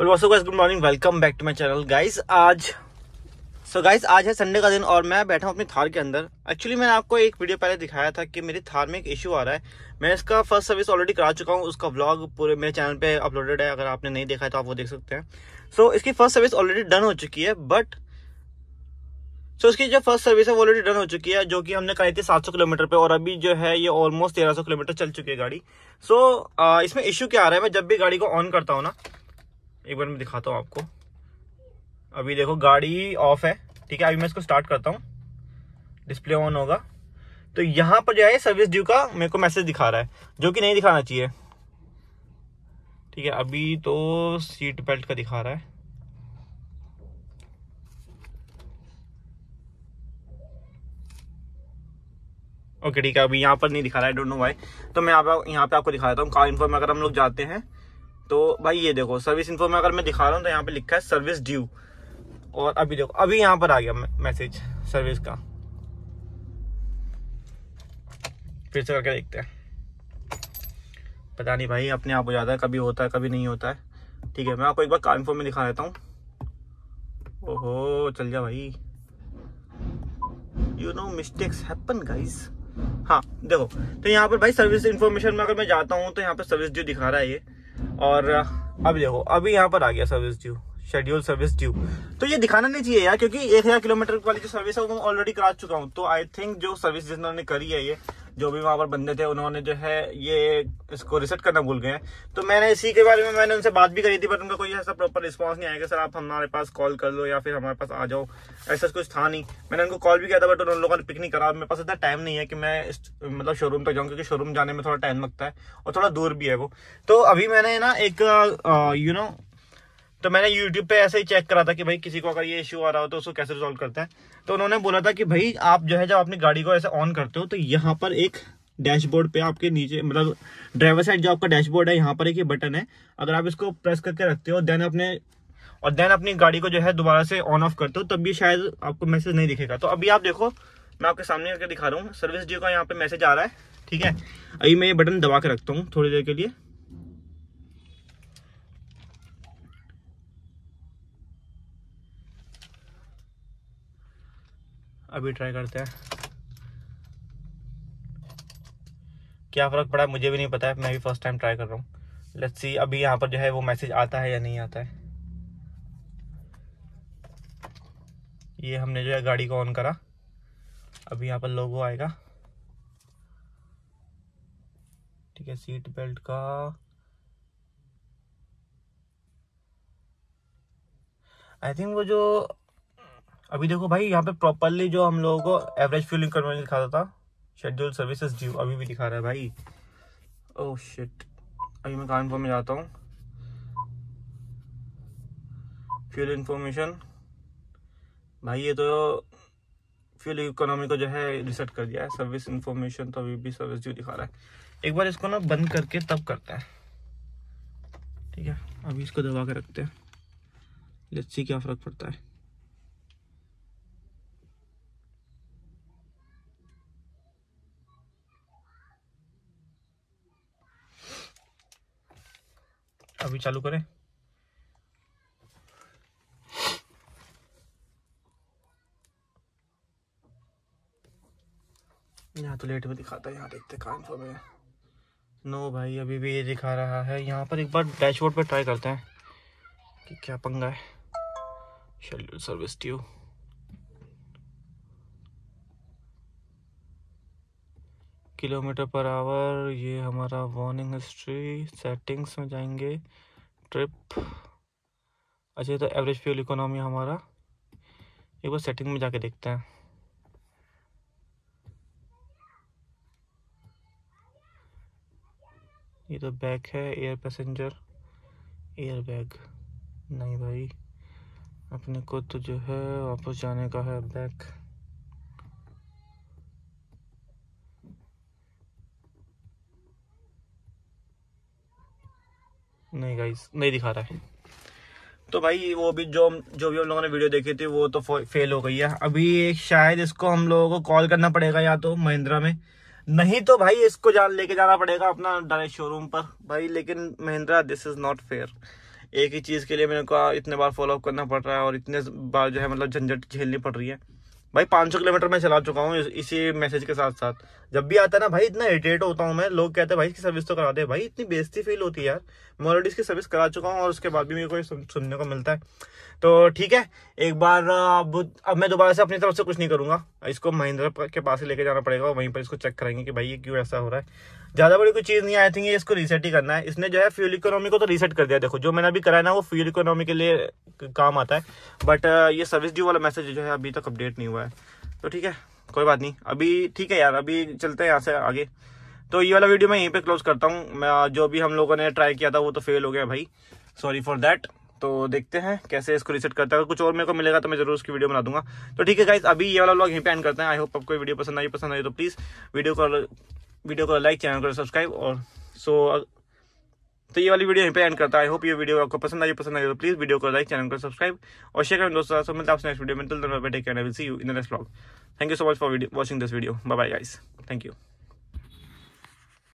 but वॉसो guys good morning welcome back to my channel guys आज so so guys आज है Sunday का दिन और मैं बैठा हूँ अपनी थार के अंदर एक्चुअली मैंने आपको एक वीडियो पहले दिखाया था कि मेरी थार में एक इशू आ रहा है मैं इसका फर्स्ट सर्विस ऑलरेडी करा चुका हूँ उसका ब्लॉग पूरे मेरे चैनल पे अपलोडेड है अगर आपने नहीं देखा है तो आप वो देख सकते हैं सो so, इसकी फर्स्ट सर्विस ऑलरेडी डन हो चुकी है बट सो so, इसकी जो फर्स्ट सर्विस है वो ऑलरेडी डन हो चुकी है जो कि हमने कराई थी 700 किलोमीटर पे और अभी जो है ये ऑलमोस्ट 1300 किलोमीटर चल चुकी है गाड़ी सो so, इसमें इशू क्या आ रहा है मैं जब भी गाड़ी को ऑन करता हूँ ना एक बार मैं दिखाता हूँ आपको अभी देखो गाड़ी ऑफ है ठीक है अभी मैं इसको स्टार्ट करता हूँ डिस्प्ले ऑन होगा तो यहाँ पर जो है सर्विस ड्यू का मेरे को मैसेज दिखा रहा है जो कि नहीं दिखाना चाहिए ठीक है अभी तो सीट बेल्ट का दिखा रहा है ओके ठीक है अभी यहाँ पर नहीं दिखा रहा है डोंट नो वाई तो मैं आप यहाँ पे आपको दिखा देता हूँ कार इन्फॉर्म अगर हम लोग जाते हैं तो भाई ये देखो सर्विस इन्फो में अगर मैं दिखा रहा हूँ तो यहाँ पे लिखा है सर्विस ड्यू और अभी देखो अभी यहाँ पर आ गया मैसेज सर्विस का फिर से करके देखते हैं पता नहीं भाई अपने आप हो जाता है कभी होता है कभी नहीं होता है ठीक है मैं आपको एक बार कार इन्फो में दिखा देता हूँ ओहो चल जा भाई you know mistakes happen guys हाँ देखो तो यहाँ पर भाई सर्विस इन्फॉर्मेशन में अगर मैं जाता हूँ तो यहाँ पर सर्विस ड्यू दिखा रहा है ये और अब देखो अभी यहाँ पर आ गया service due schedule service due तो ये दिखाना नहीं चाहिए यार क्योंकि एक हजार किलोमीटर वाली जो सर्विस है वो मैं ऑलरेडी करा चुका हूँ तो आई थिंक जो सर्विस जिन्होंने करी है ये जो भी वहाँ पर बंदे थे उन्होंने जो है ये इसको रिसेट करना भूल गए तो मैंने इसी के बारे में मैंने उनसे बात भी करी थी बट उनका कोई ऐसा प्रॉपर रिस्पॉन्स नहीं आया सर आप हमारे पास कॉल कर लो या फिर हमारे पास आ जाओ ऐसा कुछ था नहीं मैंने उनको कॉल भी किया था बट उन लोगों ने पिक नहीं करा मेरे पास इतना टाइम नहीं है कि मैं इस मतलब शोरूम तक जाऊँ क्योंकि शोरूम जाने में थोड़ा टाइम लगता है और थोड़ा दूर भी है वो तो अभी मैंने ना एक यू नो तो मैंने यूट्यूब पे ऐसे ही चेक करा था कि भाई किसी को अगर ये इशू आ रहा हो तो उसको कैसे रिजोल्व करते हैं तो उन्होंने बोला था कि भाई आप जो है जब अपनी गाड़ी को ऐसे ऑन करते हो तो यहाँ पर एक डैशबोर्ड पे आपके नीचे मतलब ड्राइवर साइड जो आपका डैशबोर्ड है यहाँ पर एक ये बटन है अगर आप इसको प्रेस करके रखते हो देन अपने और देन अपनी गाड़ी को जो है दोबारा से ऑन ऑफ करते हो तब भी शायद आपको मैसेज नहीं दिखेगा तो अभी आप देखो मैं आपके सामने करके दिखा रहा हूँ सर्विस डी का यहाँ पे मैसेज आ रहा है ठीक है अभी मैं ये बटन दबा के रखता हूँ थोड़ी देर के लिए अभी ट्राई करते हैं क्या फ़र्क पड़ा है मुझे भी नहीं पता है मैं भी फर्स्ट टाइम ट्राई कर रहा हूँ लेट्स सी अभी यहाँ पर जो है वो मैसेज आता है या नहीं आता है ये हमने जो है गाड़ी को ऑन करा अभी यहाँ पर लोगो आएगा ठीक है सीट बेल्ट का आई थिंक वो जो अभी देखो भाई यहाँ पे प्रॉपरली जो हम लोगों को एवरेज फ्यूलिंग कन्वर्जन दिखा रहा था शेड्यूल सर्विसेज ड्यू अभी भी दिखा रहा है भाई ओह oh शिट अभी मैं कानपुर में जाता हूँ फ्यूल इन्फॉर्मेशन भाई ये तो फ्यूल इकोनॉमी को जो है रिसेट कर दिया है सर्विस इन्फॉर्मेशन तो अभी भी सर्विस ड्यू दिखा रहा है एक बार इसको ना बंद करके तब करता है ठीक है अभी इसको दबा के रखते हैं लेट्स क्या फ़र्क पड़ता है अभी चालू करें यहाँ तो लेट में दिखाता है यहाँ देखते कान सो में नो भाई अभी भी ये दिखा रहा है यहाँ पर एक बार डैशबोर्ड पर ट्राई करते हैं कि क्या पंगा है शेड्यूल सर्विस ट्यू किलोमीटर पर आवर ये हमारा वार्निंग हिस्ट्री सेटिंग्स में जाएंगे ट्रिप अच्छा तो एवरेज फ्यूल इकोनॉमी हमारा एक बार सेटिंग में जाके देखते हैं ये तो बैग है एयर पैसेंजर एयर बैग नहीं भाई अपने को तो जो है वापस जाने का है बैग नहीं गाइस नहीं दिखा रहा है तो भाई वो भी जो जो भी हम लोगों ने वीडियो देखी थी वो तो फेल हो गई है अभी शायद इसको हम लोगों को कॉल करना पड़ेगा या तो महिंद्रा में नहीं तो भाई इसको जान लेके जाना पड़ेगा अपना डायरेक्ट शोरूम पर भाई लेकिन Mahindra this is not fair एक ही चीज़ के लिए मेरे को इतने बार फॉलोअप करना पड़ रहा है और इतने बार जो है मतलब झंझट झेलनी पड़ रही है भाई 500 किलोमीटर मैं चला चुका हूँ इसी मैसेज के साथ साथ जब भी आता है ना भाई इतना इरिटेट होता हूँ मैं लोग कहते हैं भाई इसकी सर्विस तो करा दे भाई इतनी बेजती फील होती है यार मैं ऑलरेडी इसकी सर्विस करा चुका हूँ और उसके बाद भी मेरे को सुनने को मिलता है तो ठीक है एक बार अब अब मैं दोबारा से अपनी तरफ से कुछ नहीं करूँगा इसको महिंद्रा के पास ही लेके जाना पड़ेगा और वहीं पर इसको चेक कराएंगे कि भाई ये क्यों ऐसा हो रहा है ज़्यादा बड़ी कोई चीज़ नहीं आई थी इसको रीसेट ही करना है इसने जो है फ्यूल इकोनॉमी को तो रीसेट कर दिया देखो जो मैंने अभी कराया ना वो फ्यूल इकोनॉमी के लिए काम आता है बट ये सर्विस ड्यू वाला मैसेज जो है अभी तक अपडेट नहीं हुआ है तो ठीक है कोई बात नहीं अभी ठीक है यार अभी चलते हैं यहाँ से आगे तो ये वाला वीडियो मैं यहीं पे क्लोज करता हूँ मैं जो भी हम लोगों ने ट्राई किया था वो तो फेल हो गया भाई सॉरी फॉर देट तो देखते हैं कैसे इसको रिसेट करता है कुछ और मेरे को मिलेगा तो मैं जरूर उसकी वीडियो बना दूंगा तो ठीक है गाइज अभी ये वाला लोग यहीं पे एंड करते हैं आई होप आपको वीडियो पसंद आई पसंद आई तो प्लीज़ वीडियो को वीडियो को लाइक चैनल को सब्सक्राइब और सो तो ये वाली वीडियो यहीं पे एंड करता आई होप ये वीडियो आपको पसंद आई पसंद आई तो प्लीज वीडियो को लाइक चैनल को सब्सक्राइब और शेयर करें दोस्तों सो मिलता है नेक्स्ट वीडियो में तो take care will see you in the next blog thank you so much for watching this video bye bye guys thank you